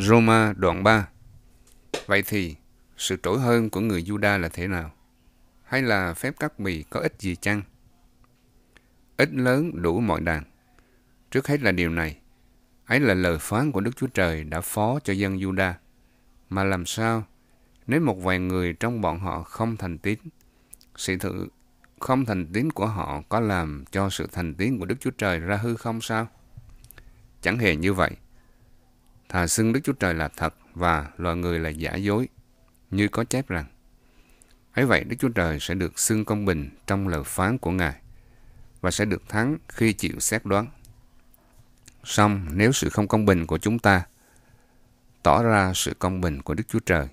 Roma đoạn 3 Vậy thì, sự trỗi hơn của người Juda là thế nào? Hay là phép cắt bì có ích gì chăng? Ít lớn đủ mọi đàn. Trước hết là điều này. Ấy là lời phán của Đức Chúa Trời đã phó cho dân Juda. Mà làm sao nếu một vài người trong bọn họ không thành tín, sự thử không thành tín của họ có làm cho sự thành tín của Đức Chúa Trời ra hư không sao? Chẳng hề như vậy thà xưng Đức Chúa Trời là thật và loài người là giả dối, như có chép rằng, ấy vậy Đức Chúa Trời sẽ được xưng công bình trong lời phán của Ngài và sẽ được thắng khi chịu xét đoán. Song nếu sự không công bình của chúng ta tỏ ra sự công bình của Đức Chúa Trời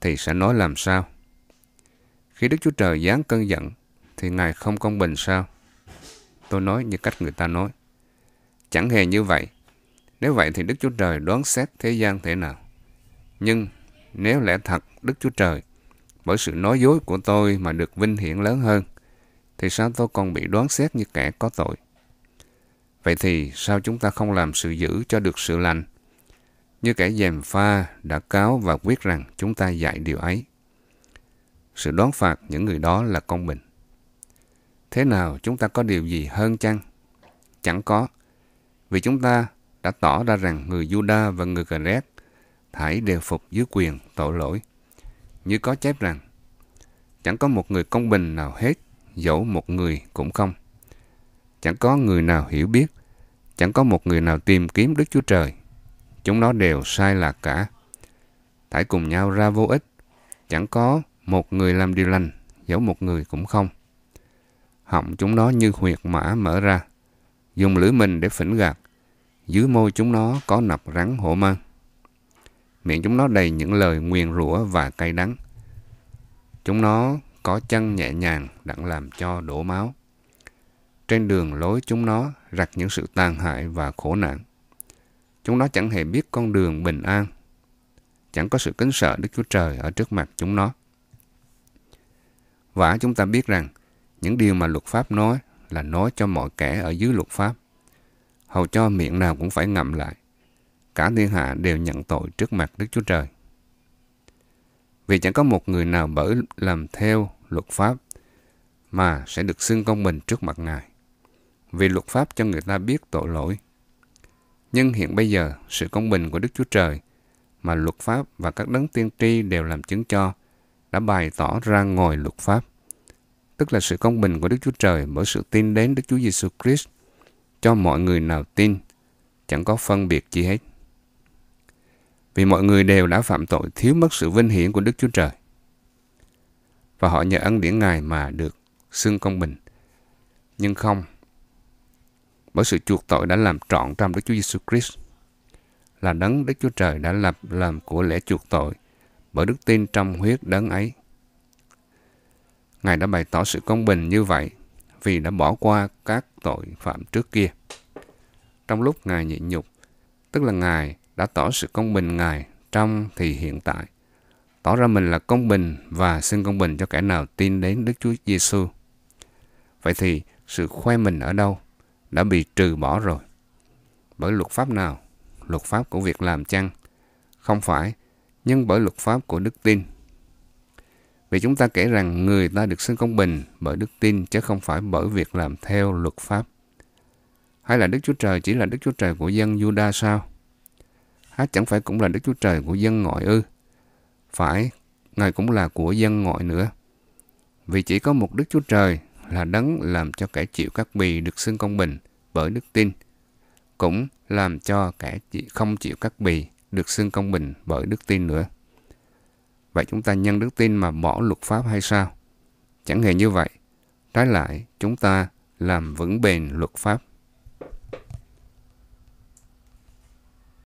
thì sẽ nói làm sao? Khi Đức Chúa Trời giáng cơn giận thì Ngài không công bình sao? Tôi nói như cách người ta nói. Chẳng hề như vậy. Nếu vậy thì Đức Chúa Trời đoán xét thế gian thế nào? Nhưng nếu lẽ thật Đức Chúa Trời bởi sự nói dối của tôi mà được vinh hiển lớn hơn, thì sao tôi còn bị đoán xét như kẻ có tội? Vậy thì sao chúng ta không làm sự giữ cho được sự lành? Như kẻ dèm pha đã cáo và quyết rằng chúng ta dạy điều ấy. Sự đoán phạt những người đó là công bình. Thế nào chúng ta có điều gì hơn chăng? Chẳng có. Vì chúng ta đã tỏ ra rằng người Juda và người Cà Rét thải đều phục dưới quyền tội lỗi. Như có chép rằng, chẳng có một người công bình nào hết, dẫu một người cũng không. Chẳng có người nào hiểu biết, chẳng có một người nào tìm kiếm Đức Chúa Trời. Chúng nó đều sai lạc cả. Thải cùng nhau ra vô ích, chẳng có một người làm điều lành, dẫu một người cũng không. Họng chúng nó như huyệt mã mở ra, dùng lưỡi mình để phỉnh gạt, dưới môi chúng nó có nọc rắn hổ mang. Miệng chúng nó đầy những lời nguyền rủa và cay đắng. Chúng nó có chân nhẹ nhàng đặng làm cho đổ máu. Trên đường lối chúng nó rặt những sự tàn hại và khổ nạn. Chúng nó chẳng hề biết con đường bình an. Chẳng có sự kính sợ Đức Chúa Trời ở trước mặt chúng nó. Và chúng ta biết rằng những điều mà luật pháp nói là nói cho mọi kẻ ở dưới luật pháp hầu cho miệng nào cũng phải ngậm lại. Cả thiên hạ đều nhận tội trước mặt Đức Chúa Trời. Vì chẳng có một người nào bởi làm theo luật pháp mà sẽ được xưng công bình trước mặt Ngài. Vì luật pháp cho người ta biết tội lỗi. Nhưng hiện bây giờ, sự công bình của Đức Chúa Trời mà luật pháp và các đấng tiên tri đều làm chứng cho đã bày tỏ ra ngồi luật pháp. Tức là sự công bình của Đức Chúa Trời bởi sự tin đến Đức Chúa Giêsu Christ cho mọi người nào tin, chẳng có phân biệt chi hết. Vì mọi người đều đã phạm tội thiếu mất sự vinh hiển của Đức Chúa Trời. Và họ nhờ ân điển Ngài mà được xưng công bình. Nhưng không, bởi sự chuộc tội đã làm trọn trong Đức Chúa Giêsu Christ là đấng Đức Chúa Trời đã lập làm của lễ chuộc tội bởi đức tin trong huyết đấng ấy. Ngài đã bày tỏ sự công bình như vậy vì đã bỏ qua các tội phạm trước kia. Trong lúc Ngài nhịn nhục, tức là Ngài đã tỏ sự công bình Ngài trong thì hiện tại, tỏ ra mình là công bình và xin công bình cho kẻ nào tin đến Đức Chúa Giêsu. Vậy thì sự khoe mình ở đâu đã bị trừ bỏ rồi. Bởi luật pháp nào? Luật pháp của việc làm chăng? Không phải, nhưng bởi luật pháp của đức tin vì chúng ta kể rằng người ta được xưng công bình bởi đức tin chứ không phải bởi việc làm theo luật pháp. Hay là Đức Chúa Trời chỉ là Đức Chúa Trời của dân Juda sao? Hát chẳng phải cũng là Đức Chúa Trời của dân ngoại ư? Phải, Ngài cũng là của dân ngoại nữa. Vì chỉ có một Đức Chúa Trời là đấng làm cho kẻ chịu các bì được xưng công bình bởi đức tin, cũng làm cho kẻ không chịu các bì được xưng công bình bởi đức tin nữa. Vậy chúng ta nhân đức tin mà bỏ luật pháp hay sao? Chẳng hề như vậy. Trái lại, chúng ta làm vững bền luật pháp